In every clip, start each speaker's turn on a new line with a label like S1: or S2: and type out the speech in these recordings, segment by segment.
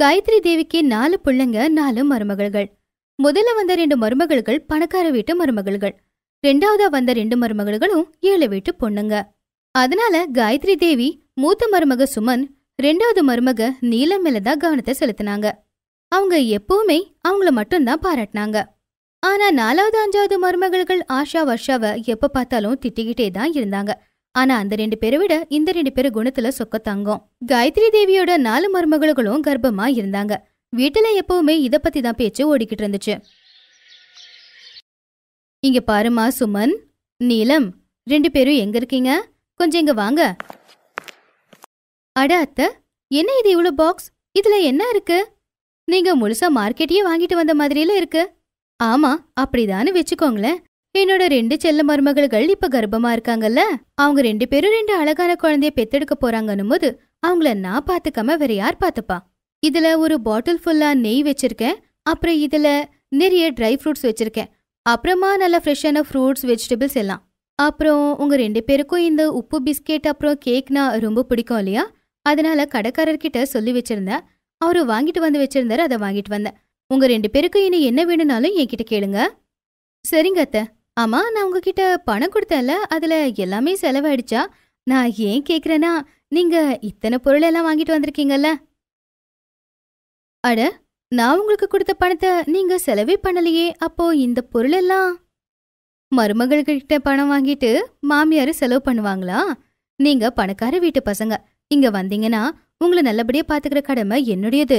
S1: காயத்ரி தேவிக்கு நாலு பிள்ளைங்க நாலு மருமகள்கள் முதல்ல வந்த ரெண்டு மருமகள்கள் பணக்கார வீட்டு மருமகள்கள் ரெண்டாவதா வந்த ரெண்டு மருமகள்களும் ஏழு வீட்டு பொண்ணுங்க அதனால காயத்ரி தேவி மூத்த மருமக சுமன் ரெண்டாவது மருமக நீலம் மேலதான் கவனத்தை செலுத்தினாங்க அவங்க எப்பவுமே அவங்கள மட்டும்தான் பாராட்டினாங்க ஆனா நாலாவது அஞ்சாவது மருமகள்கள் ஆஷா வர்ஷாவை எப்ப பார்த்தாலும் திட்டிக்கிட்டே தான் இருந்தாங்க ஆனா அந்த ரெண்டு பேரை விட இந்த ரெண்டு பேரும் குணத்துல சொக்க தங்கம் காயத்ரி தேவியோட நாலு மருமகளும் கர்ப்பமா இருந்தாங்க வீட்டுல எப்பவுமே இத பத்தி தான் பேச்சு ஓடிக்கிட்டு இருந்துச்சு இங்க பாருமா சுமன் நீலம் ரெண்டு பேரும் எங்க இருக்கீங்க கொஞ்சம் இங்க வாங்க அட அத்த என்ன இது இவ்வளவு பாக்ஸ் இதுல என்ன இருக்கு நீங்க முழுசா மார்க்கெட்டையே வாங்கிட்டு வந்த மாதிரியில இருக்கு ஆமா அப்படிதானு வச்சுக்கோங்களேன் என்னோட ரெண்டு செல்ல மருமகள்கள் இப்ப கர்ப்பமா இருக்காங்கல்ல அவங்க ரெண்டு பேரும் ரெண்டு அழகான குழந்தைய பெத்தெடுக்க போறாங்கன்னும் போது அவங்கள நான் பாத்துக்காம வேற யார் பாத்துப்பா இதுல ஒரு பாட்டில் ஃபுல்லா நெய் வச்சிருக்கேன் அப்புறம் இதுல நிறைய ட்ரை ஃப்ரூட்ஸ் வச்சிருக்கேன் அப்புறமா நல்ல ஃப்ரெஷ்ஷான ஃப்ரூட்ஸ் வெஜிடபிள்ஸ் எல்லாம் அப்புறம் உங்க ரெண்டு பேருக்கும் இந்த உப்பு பிஸ்கெட் அப்புறம் கேக்னா ரொம்ப பிடிக்கும் இல்லையா அதனால கடைக்காரர்கிட்ட சொல்லி வச்சிருந்தேன் அவரு வாங்கிட்டு வந்து வச்சிருந்தாரு அதை வாங்கிட்டு வந்தேன் உங்க ரெண்டு பேருக்கும் இனி என்ன வேணும்னாலும் என்கிட்ட கேளுங்க சரிங்க அத்தை ஆமா நான் உங்ககிட்ட பணம் கொடுத்தேன்ல அதில் எல்லாமே செலவாயிடுச்சா நான் ஏன் கேட்குறேன்னா நீங்கள் இத்தனை பொருள் எல்லாம் வாங்கிட்டு வந்திருக்கீங்கல்ல அட நான் உங்களுக்கு கொடுத்த பணத்தை நீங்கள் செலவே பண்ணலையே அப்போ இந்த பொருளெல்லாம் மருமகள்கிட்ட பணம் வாங்கிட்டு மாமியார் செலவு பண்ணுவாங்களா நீங்கள் பணக்கார வீட்டு பசங்க இங்கே வந்தீங்கன்னா உங்களை நல்லபடியாக பார்த்துக்கிற கடமை என்னுடையது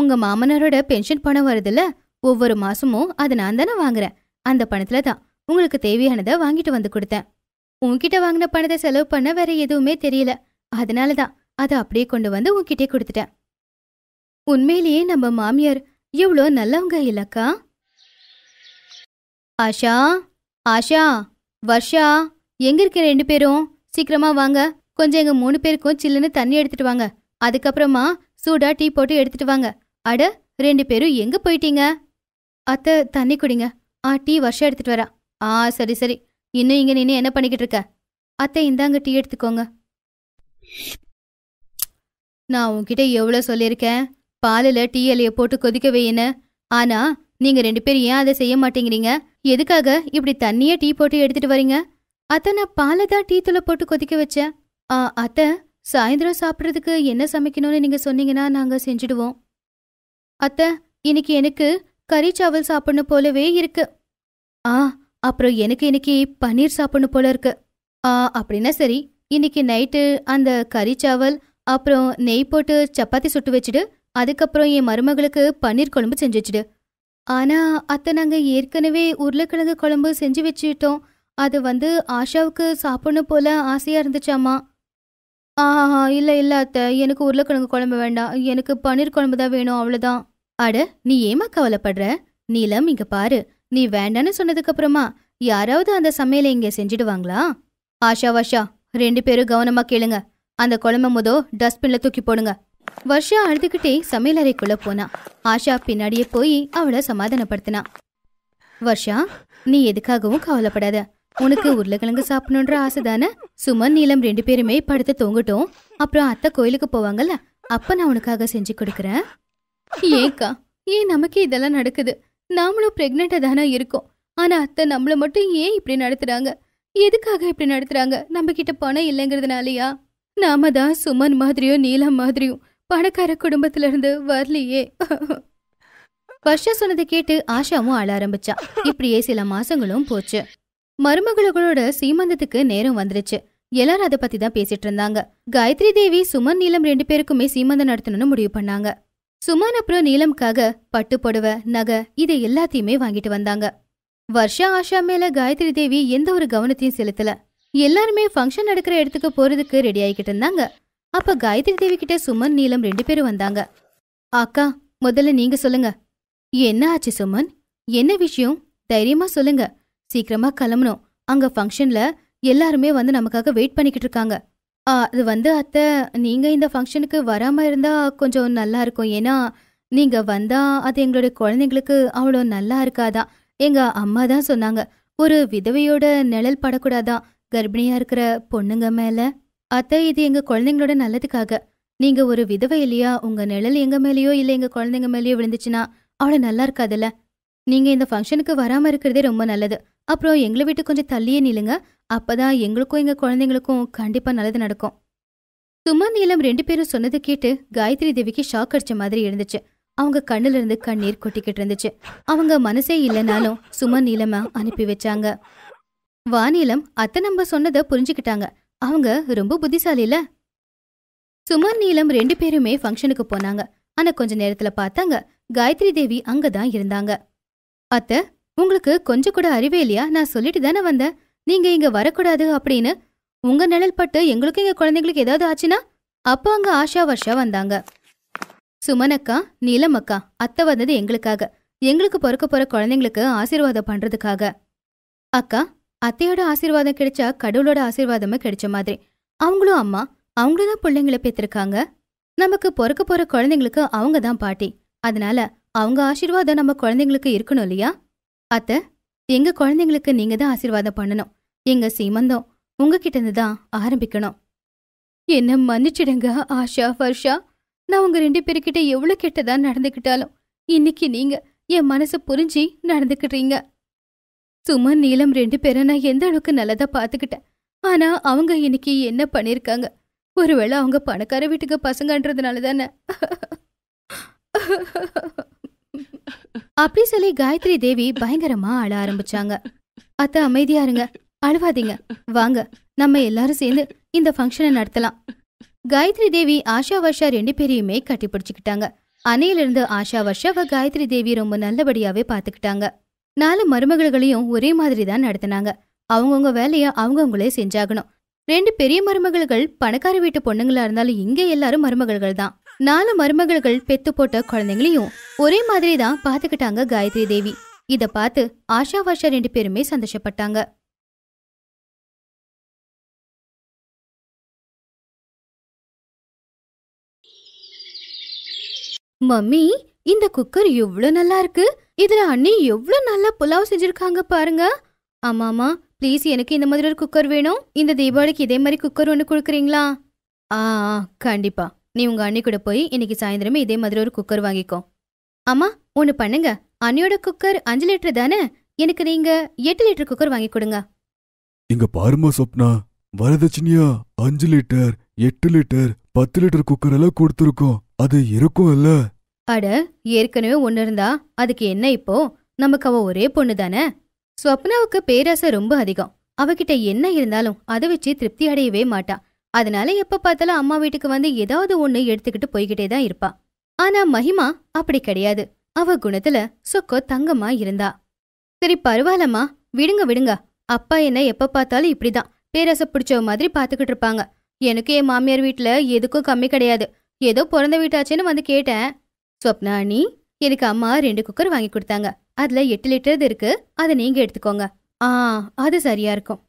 S1: உங்க மாமனாரோட பென்ஷன் பணம் வருதுல்ல ஒவ்வொரு மாசமும் அதை நான் தானே வாங்குறேன் அந்த பணத்துல தான் உங்களுக்கு தேவையானதை வாங்கிட்டு வந்து கொடுத்தேன் உன்கிட்ட வாங்கின பணத்தை செலவு பண்ண வேற எதுவுமே தெரியல அதனால தான் அதை அப்படியே கொண்டு வந்து உன்கிட்டே கொடுத்துட்டேன் உண்மையிலேயே நம்ம மாமியார் இவ்வளோ நல்லவங்க இல்லக்கா ஆஷா ஆஷா வர்ஷா எங்க இருக்க ரெண்டு பேரும் சீக்கிரமா வாங்க கொஞ்சம் எங்க மூணு பேருக்கும் சில்லுன்னு தண்ணி எடுத்துட்டு வாங்க அதுக்கப்புறமா சூடா டீ போட்டு எடுத்துட்டு வாங்க அட ரெண்டு பேரும் எங்க போயிட்டீங்க அத்தை தண்ணி குடிங்க ஆ டீ வருஷம் எடுத்துட்டு வரா ஆ சரி சரி இன்னும் இங்க நின்று என்ன பண்ணிக்கிட்டு இருக்க அத்தை இந்தாங்க டீ எடுத்துக்கோங்க நான் உன்கிட்ட எவ்வளோ சொல்லியிருக்கேன் பாலில் டீ இலையை போட்டு கொதிக்க வையின ஆனா நீங்க ரெண்டு பேரும் ஏன் அதை செய்ய மாட்டேங்கிறீங்க எதுக்காக இப்படி தண்ணியே டீ போட்டு எடுத்துட்டு வரீங்க அத்தை நான் பாலை தான் டீ தூளை போட்டு கொதிக்க வச்சேன் ஆ அத்தை சாயந்தரம் சாப்பிட்றதுக்கு என்ன சமைக்கணும்னு நீங்கள் சொன்னீங்கன்னா நாங்கள் செஞ்சுடுவோம் அத்தை இன்னைக்கு எனக்கு கறி சாவல் சாப்பிடணும் போலவே இருக்கு ஆ அப்புறம் எனக்கு இன்னைக்கு பன்னீர் சாப்பிடணும் போல இருக்கு ஆ அப்படின்னா சரி இன்னைக்கு நைட்டு அந்த கறி சாவல் அப்புறம் நெய் போட்டு சப்பாத்தி சுட்டு வச்சுடு அதுக்கப்புறம் என் மருமகளுக்கு பன்னீர் குழம்பு செஞ்சு வச்சுடு ஆனா அத்தை நாங்க ஏற்கனவே உருளைக்கிழங்கு குழம்பு செஞ்சு வச்சுட்டோம் அது வந்து ஆஷாவுக்கு சாப்பிடணும் போல ஆசையா இருந்துச்சாமா ஆ இல்லை இல்லை அத்தை எனக்கு உருளைக்கிழங்கு குழம்பு வேண்டாம் எனக்கு பன்னீர் குழம்பு தான் வேணும் அவ்வளோதான் அட நீ ஏமா கவலைப்படுற நீலம் இங்க பாரு நீ வேண்டான்னு சொன்னதுக்கப்புறமா யாராவது அந்த சமையலை இங்கே செஞ்சிடுவாங்களா ஆஷா வர்ஷா ரெண்டு பேரும் கவனமா கேளுங்க அந்த குழம்ப முதோ டஸ்ட்பின்ல தூக்கி போடுங்க வர்ஷா அழுதுகிட்டே சமையல் அறைக்குள்ள போனா ஆஷா பின்னாடியே போய் அவளை சமாதானப்படுத்தினா வர்ஷா நீ எதுக்காகவும் கவலைப்படாத உனக்கு உருளைக்கிழங்கு சாப்பிடணுன்ற ஆசை தானே சுமன் நீளம் ரெண்டு பேருமே படுத்து தூங்கட்டும் அப்புறம் அத்தை கோயிலுக்கு போவாங்கல்ல அப்ப நான் உனக்காக செஞ்சு கொடுக்குறேன் ஏக்கா ஏன் நமக்கு இதெல்லாம் நடக்குது நாமளும் ப்ரெக்னெண்ட்டாக தானே இருக்கோம் ஆனால் அத்தை நம்மளை மட்டும் ஏன் இப்படி நடத்துகிறாங்க எதுக்காக இப்படி நடத்துகிறாங்க நம்ம கிட்ட பணம் இல்லைங்கிறதுனாலயா நாம தான் சுமன் மாதிரியும் நீலம் மாதிரியும் பணக்கார குடும்பத்திலிருந்து வரலையே வர்ஷா சொன்னதை கேட்டு ஆஷாவும் அழ ஆரம்பிச்சா இப்படியே சில மாசங்களும் போச்சு மருமகளோட சீமந்தத்துக்கு நேரம் வந்துருச்சு எல்லாரும் அதை பத்தி தான் பேசிட்டு இருந்தாங்க காயத்ரி தேவி சுமன் நீலம் ரெண்டு பேருக்குமே சீமந்தம் நடத்தணும்னு முடிவு பண்ணாங்க சுமான் அப்புறம் நீலம்காக புடவ நகை இதை எல்லாத்தையுமே வாங்கிட்டு வந்தாங்க வர்ஷா ஆஷா மேல காயத்ரி தேவி எந்த ஒரு கவனத்தையும் செலுத்தல எல்லாருமே ஃபங்க்ஷன் நடக்கிற இடத்துக்கு போறதுக்கு ரெடி ஆகிக்கிட்டு இருந்தாங்க அப்ப காயத்ரி தேவி கிட்ட சுமன் நீலம் ரெண்டு பேரும் வந்தாங்க அக்கா முதல்ல நீங்க சொல்லுங்க என்ன ஆச்சு சுமன் என்ன விஷயம் தைரியமா சொல்லுங்க சீக்கிரமா கிளம்பணும் அங்க ஃபங்க்ஷன்ல எல்லாருமே வந்து நமக்காக வெயிட் பண்ணிக்கிட்டு இருக்காங்க ஆ, அது வந்து அத்தை நீங்க இந்த ஃபங்க்ஷனுக்கு வராம இருந்தா கொஞ்சம் நல்லா இருக்கும் ஏன்னா நீங்க வந்தா அது எங்களுடைய குழந்தைங்களுக்கு அவ்வளோ நல்லா இருக்காதா எங்க அம்மா தான் சொன்னாங்க ஒரு விதவையோட நிழல் படக்கூடாதா கர்ப்பிணியா இருக்கிற பொண்ணுங்க மேல அத்தை இது எங்க குழந்தைங்களோட நல்லதுக்காக நீங்க ஒரு விதவை இல்லையா உங்க நிழல் எங்க மேலேயோ இல்ல எங்க குழந்தைங்க மேலேயோ விழுந்துச்சுன்னா அவ்வளோ நல்லா இருக்காதுல்ல நீங்க இந்த ஃபங்க்ஷனுக்கு வராம இருக்கிறதே ரொம்ப நல்லது அப்புறம் எங்களை வீட்டு கொஞ்சம் தள்ளியே நில்லுங்க அப்பதான் எங்களுக்கும் எங்க குழந்தைங்களுக்கும் கண்டிப்பா நல்லது நடக்கும் சும்மா நீளம் ரெண்டு பேரும் சொன்னதை கேட்டு காயத்ரி தேவிக்கு ஷாக் அடிச்ச மாதிரி இருந்துச்சு அவங்க கண்ணுல இருந்து கண்ணீர் கொட்டிக்கிட்டு இருந்துச்சு அவங்க மனசே இல்லைனாலும் சுமன் நீளமா அனுப்பி வச்சாங்க வானிலம் அத்தை நம்ம சொன்னதை புரிஞ்சுக்கிட்டாங்க அவங்க ரொம்ப இல்ல சுமன் நீலம் ரெண்டு பேருமே ஃபங்க்ஷனுக்கு போனாங்க ஆனா கொஞ்ச நேரத்துல பார்த்தாங்க காயத்ரி தேவி அங்கதான் இருந்தாங்க அத்தை உங்களுக்கு கொஞ்சம் கூட அறிவே இல்லையா நான் சொல்லிட்டு தானே வந்தேன் நீங்க இங்க வரக்கூடாது அப்படின்னு உங்க நிழல் பட்டு எங்களுக்கும் எங்க குழந்தைங்களுக்கு ஏதாவது ஆச்சுன்னா அப்போ அங்க ஆஷா வர்ஷா வந்தாங்க சுமனக்கா நீலமக்கா அத்தை வந்தது எங்களுக்காக எங்களுக்கு பொறுக்க போற குழந்தைங்களுக்கு ஆசீர்வாதம் பண்றதுக்காக அக்கா அத்தையோட ஆசீர்வாதம் கிடைச்சா கடவுளோட ஆசீர்வாதமே கிடைச்ச மாதிரி அவங்களும் அம்மா அவங்களும் தான் பிள்ளைங்களை பெற்றிருக்காங்க நமக்கு பொறுக்க போற குழந்தைங்களுக்கு அவங்க தான் பாட்டி அதனால அவங்க ஆசீர்வாதம் நம்ம குழந்தைங்களுக்கு இருக்கணும் இல்லையா அத்தை எங்க குழந்தைங்களுக்கு நீங்க தான் ஆசீர்வாதம் பண்ணணும் எங்க சீமந்தம் உங்ககிட்ட இருந்து தான் ஆரம்பிக்கணும் என்ன மன்னிச்சிடுங்க ஆஷா வர்ஷா நான் உங்க ரெண்டு பேருக்கிட்ட எவ்வளவு கெட்டதா நடந்துக்கிட்டாலும் இன்னைக்கு நீங்க என் மனசு புரிஞ்சு நடந்துக்கிட்டீங்க சுமன் நீளம் ரெண்டு பேரும் நான் எந்த அளவுக்கு நல்லதா பாத்துக்கிட்டேன் ஆனா அவங்க இன்னைக்கு என்ன பண்ணிருக்காங்க ஒருவேளை அவங்க பணக்கார வீட்டுக்கு பசங்கன்றதுனால தானே அப்படி சொல்லி காயத்ரி தேவி பயங்கரமா அழ ஆரம்பிச்சாங்க அத்த அமைதியா இருங்க அழுவாதீங்க வாங்க நம்ம எல்லாரும் சேர்ந்து இந்த ஃபங்க்ஷனை நடத்தலாம் காயத்ரி தேவி ஆஷா வர்ஷா ரெண்டு பேரையுமே கட்டி பிடிச்சுக்கிட்டாங்க அணையிலிருந்து ஆஷா வர்ஷாவை காயத்ரி தேவி ரொம்ப நல்லபடியாவே பாத்துக்கிட்டாங்க நாலு மருமகள்களையும் ஒரே மாதிரி தான் நடத்தினாங்க அவங்கவுங்க வேலையை அவங்கவுங்களே செஞ்சாகணும் ரெண்டு பெரிய மருமகள்கள் பணக்கார வீட்டு பொண்ணுங்களா இருந்தாலும் இங்க எல்லாரும் மருமகள்கள் தான் நாலு மருமகள்கள் பெத்து போட்ட குழந்தைங்களையும் ஒரே மாதிரி தான் பாத்துக்கிட்டாங்க காயத்ரி தேவி இத பார்த்து ஆஷா வர்ஷா ரெண்டு பேருமே சந்தோஷப்பட்டாங்க மம்மி இந்த குக்கர் எவ்வளோ நல்லா இருக்கு இதுல அண்ணி எவ்வளோ நல்லா புலாவ் செஞ்சிருக்காங்க பாருங்க ஆமாமா ப்ளீஸ் எனக்கு இந்த மாதிரி ஒரு குக்கர் வேணும் இந்த தீபாவளிக்கு இதே மாதிரி குக்கர் ஒன்று கொடுக்குறீங்களா ஆ கண்டிப்பா நீ உங்க அண்ணி கூட போய் இன்னைக்கு சாயந்தரமே இதே மாதிரி ஒரு குக்கர் வாங்கிக்கோ ஆமா ஒன்று பண்ணுங்க அண்ணியோட குக்கர் அஞ்சு லிட்டர் தானே எனக்கு நீங்க எட்டு லிட்டர் குக்கர் வாங்கி கொடுங்க
S2: இங்க பாருமா சொப்னா வரதட்சணையா அஞ்சு லிட்டர் எட்டு லிட்டர் பத்து லிட்டர் குக்கர் எல்லாம் கொடுத்துருக்கோம் அது இருக்கும் இல்ல
S1: அட ஏற்கனவே ஒன்னு இருந்தா அதுக்கு என்ன இப்போ நமக்கு அவ ஒரே பொண்ணு தானே ஸ்வப்னாவுக்கு பேராசை ரொம்ப அதிகம் அவகிட்ட என்ன இருந்தாலும் அதை வச்சு திருப்தி அடையவே மாட்டா அதனால எப்ப பார்த்தாலும் அம்மா வீட்டுக்கு வந்து ஏதாவது ஒண்ணு எடுத்துக்கிட்டு போய்கிட்டே தான் இருப்பா ஆனா மகிமா அப்படி கிடையாது அவ குணத்துல சொக்கோ தங்கமா இருந்தா சரி பரவாயில்லம்மா விடுங்க விடுங்க அப்பா என்ன எப்ப பார்த்தாலும் இப்படிதான் பேராசை பிடிச்ச மாதிரி பாத்துக்கிட்டு இருப்பாங்க எனக்கு என் மாமியார் வீட்டுல எதுக்கும் கம்மி கிடையாது ஏதோ பிறந்த வீட்டாச்சேன்னு வந்து கேட்டேன் ஸ்வப்னா அண்ணி எனக்கு அம்மா ரெண்டு குக்கர் வாங்கி கொடுத்தாங்க அதுல எட்டு லிட்டர் இருக்கு அதை நீங்க எடுத்துக்கோங்க ஆ அது சரியா இருக்கும்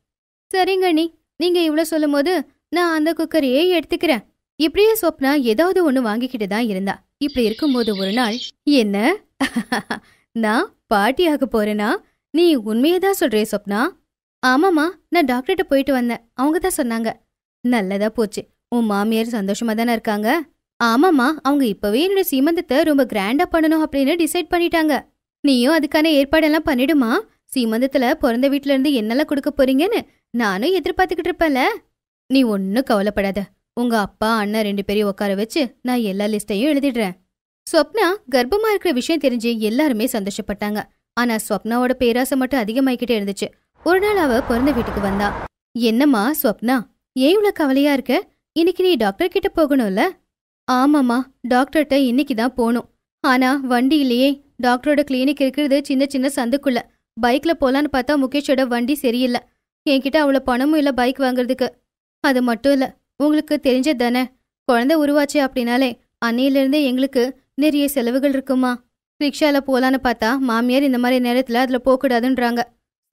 S1: சரிங்க அண்ணி நீங்க இவ்வளவு சொல்லும் போது நான் அந்த குக்கரையே எடுத்துக்கிறேன் இப்படியே ஸ்வப்னா ஏதாவது ஒண்ணு வாங்கிக்கிட்டு தான் இருந்தா இப்படி இருக்கும்போது ஒரு நாள் என்ன நான் பாட்டியாக போறேனா நீ உண்மையை தான் சொல்றே சொப்னா ஆமாம்மா நான் டாக்டர்கிட்ட போயிட்டு வந்தேன் அவங்க தான் சொன்னாங்க நல்லதா போச்சு உன் மாமியார் சந்தோஷமா தானே இருக்காங்க ஆமாம்மா அவங்க இப்பவே என்னோட சீமந்தத்தை ரொம்ப கிராண்டா பண்ணணும் அப்படின்னு டிசைட் பண்ணிட்டாங்க நீயும் அதுக்கான ஏற்பாடெல்லாம் பண்ணிடுமா சீமந்தத்துல பிறந்த வீட்ல இருந்து என்னெல்லாம் கொடுக்க போறீங்கன்னு நானும் எதிர்பார்த்துக்கிட்டு இருப்பேல நீ ஒன்னும் கவலைப்படாத உங்க அப்பா அண்ணன் ரெண்டு பேரையும் உட்கார வச்சு நான் எல்லா லிஸ்டையும் எழுதிடுறேன் ஸ்வப்னா கர்ப்பமா இருக்கிற விஷயம் தெரிஞ்சு எல்லாருமே சந்தோஷப்பட்டாங்க ஆனா ஸ்வப்னாவோட பேராசை மட்டும் அதிகமாயிக்கிட்டே இருந்துச்சு ஒரு நாள் அவ பிறந்த வீட்டுக்கு வந்தா என்னம்மா ஸ்வப்னா ஏன் இவ்வளவு கவலையா இருக்க இன்னைக்கு நீ டாக்டர் கிட்ட போகணும்ல ஆமாம்மா டாக்டர்கிட்ட இன்னைக்கு தான் ஆனால் ஆனா இல்லையே டாக்டரோட கிளினிக் இருக்கிறது சின்ன சின்ன சந்துக்குள்ள பைக்ல போகலான்னு பார்த்தா முகேஷோட வண்டி சரியில்லை என்கிட்ட அவ்வளோ பணமும் இல்லை பைக் வாங்குறதுக்கு அது மட்டும் இல்லை உங்களுக்கு தெரிஞ்சது தானே குழந்தை உருவாச்சு அப்படின்னாலே அன்னையிலேருந்தே எங்களுக்கு நிறைய செலவுகள் இருக்குமா ரிக்ஷாவில் போகலான்னு பார்த்தா மாமியார் இந்த மாதிரி நேரத்தில் அதில் போகக்கூடாதுன்றாங்க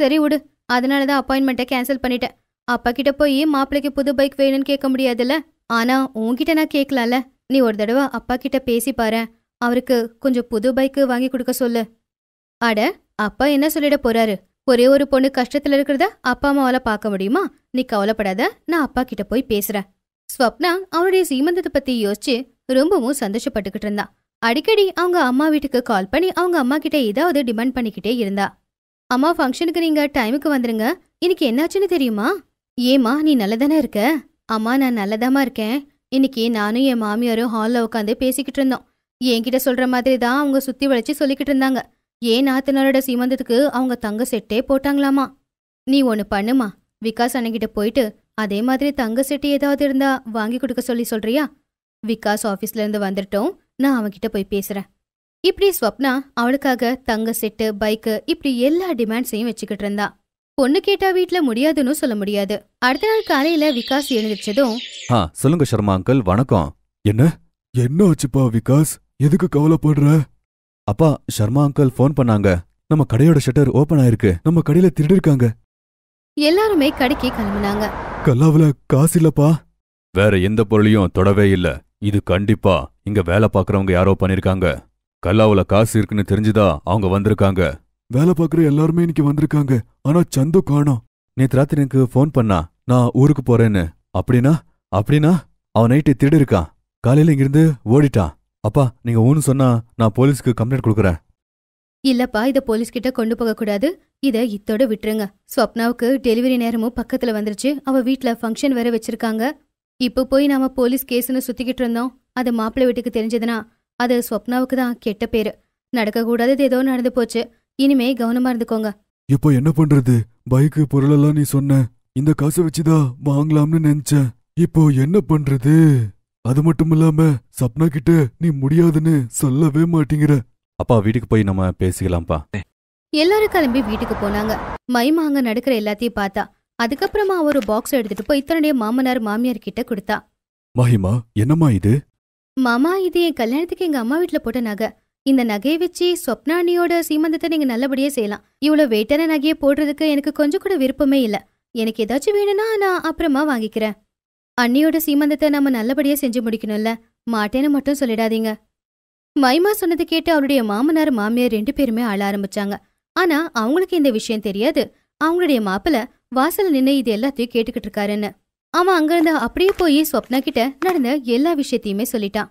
S1: சரி விடு அதனால தான் அப்பாயின்மெண்ட்டை கேன்சல் பண்ணிட்டேன் அப்பா கிட்ட போய் மாப்பிள்ளைக்கு புது பைக் வேணும்னு கேட்க முடியாதுல்ல ஆனால் உன்கிட்ட நான் கேட்கலாம்ல நீ ஒரு தடவை அப்பா கிட்ட பேசி பாரு அவருக்கு கொஞ்சம் புது பைக்கு வாங்கி கொடுக்க சொல்லு அட அப்பா என்ன சொல்லிட போறாரு ஒரே ஒரு பொண்ணு கஷ்டத்துல இருக்கிறத அப்பா அம்மாவால பார்க்க முடியுமா நீ கவலைப்படாத நான் அப்பா கிட்ட போய் பேசுறேன் ஸ்வப்னா அவருடைய சீமந்தத்தை பத்தி யோசிச்சு ரொம்பவும் சந்தோஷப்பட்டுகிட்டு இருந்தான் அடிக்கடி அவங்க அம்மா வீட்டுக்கு கால் பண்ணி அவங்க அம்மா கிட்ட ஏதாவது டிமாண்ட் பண்ணிக்கிட்டே இருந்தா அம்மா ஃபங்க்ஷனுக்கு நீங்க டைமுக்கு வந்துருங்க இன்னைக்கு என்னாச்சுன்னு தெரியுமா ஏமா நீ நல்லதானே இருக்க அம்மா நான் நல்லதாமா இருக்கேன் இன்னைக்கு நானும் என் மாமியாரும் ஹாலில் உட்காந்து பேசிக்கிட்டு இருந்தோம் என்கிட்ட சொல்ற மாதிரி தான் அவங்க சுத்தி வளைச்சு சொல்லிக்கிட்டு இருந்தாங்க ஏன் நாத்தனாரோட சீமந்தத்துக்கு அவங்க தங்க செட்டே போட்டாங்களாமா நீ ஒன்று பண்ணுமா விகாஸ் அண்ணங்கிட்ட போயிட்டு அதே மாதிரி தங்க செட்டு ஏதாவது இருந்தா வாங்கி கொடுக்க சொல்லி சொல்றியா விகாஸ் ஆஃபீஸ்ல இருந்து வந்துட்டோம் நான் அவன்கிட்ட போய் பேசுறேன் இப்படி ஸ்வப்னா அவளுக்காக தங்க செட்டு பைக்கு இப்படி எல்லா டிமாண்ட்ஸையும் வச்சுக்கிட்டு இருந்தா பொண்ணு கேட்டா வீட்ல முடியாதுன்னு சொல்ல முடியாது அடுத்த நாள் காலையில விகாஸ் எழுந்திருச்சதும்
S2: சொல்லுங்க சர்மா அங்கிள் வணக்கம் என்ன என்ன ஆச்சுப்பா விகாஸ் எதுக்கு கவலைப்படுற அப்பா சர்மா அங்கிள் ஃபோன் பண்ணாங்க நம்ம கடையோட ஷட்டர் ஓபன் ஆயிருக்கு நம்ம கடையில திருடிருக்காங்க
S1: எல்லாருமே கடைக்கு கிளம்புனாங்க
S2: கல்லாவுல காசு இல்லப்பா வேற எந்த பொருளையும் தொடவே இல்ல இது கண்டிப்பா இங்க வேலை பாக்குறவங்க யாரோ பண்ணிருக்காங்க கல்லாவுல காசு இருக்குன்னு தெரிஞ்சுதான் அவங்க வந்திருக்காங்க வேலை பார்க்குற எல்லாருமே இன்னைக்கு வந்திருக்காங்க ஆனா சந்து காணோம் நேத்து ராத்திரி எனக்கு ஃபோன் பண்ணா நான் ஊருக்கு போறேன்னு அப்படின்னா அப்படின்னா அவன் நைட்டு திருடு இருக்கான் காலையில இங்கிருந்து ஓடிட்டான் அப்பா நீங்க ஊன்னு சொன்னா நான் போலீஸ்க்கு கம்ப்ளைண்ட் கொடுக்குறேன்
S1: இல்லப்பா இத போலீஸ் கிட்ட கொண்டு போக கூடாது இத இத்தோட விட்டுருங்க ஸ்வப்னாவுக்கு டெலிவரி நேரமும் பக்கத்துல வந்துருச்சு அவ வீட்ல ஃபங்க்ஷன் வேற வச்சிருக்காங்க இப்ப போய் நாம போலீஸ் கேஸ்னு சுத்திக்கிட்டு இருந்தோம் அது மாப்பிள்ளை வீட்டுக்கு தெரிஞ்சதுன்னா அது ஸ்வப்னாவுக்கு தான் கெட்ட பேரு கூடாதது ஏதோ நடந்து போச்சு இனிமே கவனமா இருந்துக்கோங்க
S2: இப்போ என்ன பண்றது பைக்கு பொருளெல்லாம் நீ சொன்ன இந்த காசை வச்சுதான் வாங்கலாம்னு நினைச்சேன் இப்போ என்ன பண்றது அது மட்டும் இல்லாம சப்னா கிட்ட நீ முடியாதுன்னு சொல்லவே மாட்டேங்கிற அப்பா வீட்டுக்கு போய் நம்ம பேசிக்கலாம்ப்பா
S1: எல்லாரும் கிளம்பி வீட்டுக்கு போனாங்க மைமா அங்க நடக்கிற எல்லாத்தையும் பார்த்தா அதுக்கப்புறமா அவ ஒரு பாக்ஸ் எடுத்துட்டு போய் தன்னுடைய மாமனார் மாமியார் கிட்ட கொடுத்தா
S2: மஹிமா என்னம்மா இது
S1: மாமா இது என் கல்யாணத்துக்கு எங்க அம்மா வீட்டுல போட்ட நகை இந்த நகையை வச்சு சொப்னானியோட சீமந்தத்தை நீங்க நல்லபடியா செய்யலாம் இவ்வளவு வெயிட்டான நகையை போடுறதுக்கு எனக்கு கொஞ்சம் கூட விருப்பமே இல்ல எனக்கு ஏதாச்சும் வேணும்னா நான் அப்புறமா வாங்கிக்கிறேன் அண்ணியோட சீமந்தத்தை நம்ம நல்லபடியா செஞ்சு முடிக்கணும்ல மாட்டேன்னு மட்டும் சொல்லிடாதீங்க மைமா சொன்னது கேட்டு அவருடைய மாமனார் மாமியார் ரெண்டு பேருமே ஆள ஆரம்பிச்சாங்க ஆனா அவங்களுக்கு இந்த விஷயம் தெரியாது அவங்களுடைய மாப்பிள்ள வாசல் நின்று இது எல்லாத்தையும் கேட்டுக்கிட்டு இருக்காருன்னு அவன் அங்கிருந்து அப்படியே போய் ஸ்வப்னா கிட்ட நடந்த எல்லா விஷயத்தையுமே சொல்லிட்டான்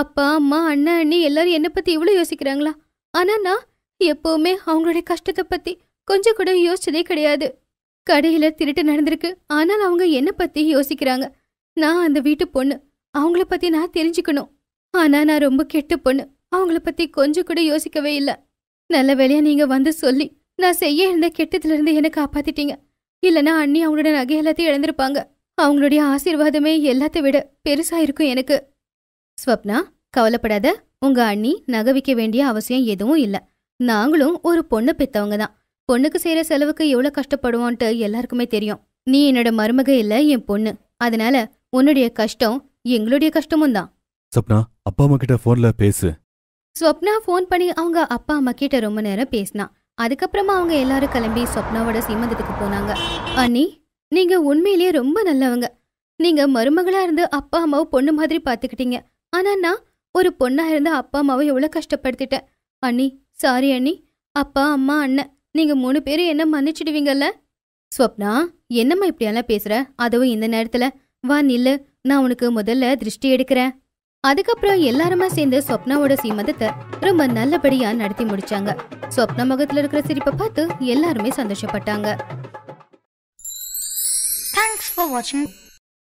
S1: அப்பா அம்மா அண்ணா அண்ணி எல்லாரும் என்னை பத்தி இவ்வளவு யோசிக்கிறாங்களா ஆனா நான் எப்பவுமே அவங்களுடைய கஷ்டத்தை பத்தி கொஞ்சம் கூட யோசிச்சதே கிடையாது கடையில திருட்டு நடந்திருக்கு ஆனால் அவங்க என்னை பத்தி யோசிக்கிறாங்க நான் அந்த வீட்டு பொண்ணு அவங்கள பத்தி நான் தெரிஞ்சுக்கணும் ஆனா நான் ரொம்ப கெட்ட பொண்ணு அவங்கள பத்தி கொஞ்சம் கூட யோசிக்கவே இல்லை நல்ல வேலையா நீங்க வந்து சொல்லி நான் செய்ய இருந்த கெட்டத்துல இருந்து என்னை காப்பாத்திட்டீங்க இல்லனா அண்ணி அவங்களோட நகை எல்லாத்தையும் இழந்திருப்பாங்க அவங்களுடைய ஆசீர்வாதமே எல்லாத்த விட பெருசா இருக்கும் எனக்கு ஸ்வப்னா கவலைப்படாத உங்க அண்ணி நகவிக்க வேண்டிய அவசியம் எதுவும் இல்ல நாங்களும் ஒரு பொண்ணு பெத்தவங்க தான் பொண்ணுக்கு செய்யற செலவுக்கு எவ்வளவு கஷ்டப்படுவோன்ட்டு எல்லாருக்குமே தெரியும் நீ என்னோட மருமக இல்ல என் பொண்ணு அதனால உன்னுடைய கஷ்டம் எங்களுடைய கஷ்டமும் தான்
S2: ஸ்வப்னா அப்பா அம்மா கிட்ட போன்ல பேசு
S1: ஸ்வப்னா ஃபோன் பண்ணி அவங்க அப்பா அம்மா கிட்ட ரொம்ப நேரம் பேசினான் அதுக்கப்புறமா அவங்க எல்லாரும் கிளம்பி ஸ்வப்னாவோட சீமந்தத்துக்கு போனாங்க அண்ணி நீங்க உண்மையிலேயே ரொம்ப நல்லவங்க நீங்க மருமகளா இருந்து அப்பா அம்மாவை பொண்ணு மாதிரி பாத்துக்கிட்டீங்க ஆனா நான் ஒரு பொண்ணா இருந்த அப்பா அம்மாவை எவ்வளோ கஷ்டப்படுத்திட்டேன் அண்ணி சாரி அண்ணி அப்பா அம்மா அண்ணன் நீங்க மூணு பேரும் என்ன மன்னிச்சிடுவீங்கல்ல ஸ்வப்னா என்னம்மா இப்படியெல்லாம் பேசுற அதுவும் இந்த நேரத்துல வா நில்லு நான் உனக்கு முதல்ல திருஷ்டி எடுக்கிறேன் அதுக்கப்புறம் எல்லாருமா சேர்ந்து சொப்னாவோட சீமந்தத்தை ரொம்ப நல்லபடியா நடத்தி முடிச்சாங்க சொப்னா முகத்துல இருக்கிற சிரிப்பை பார்த்து எல்லாருமே சந்தோஷப்பட்டாங்க தேங்க்ஸ்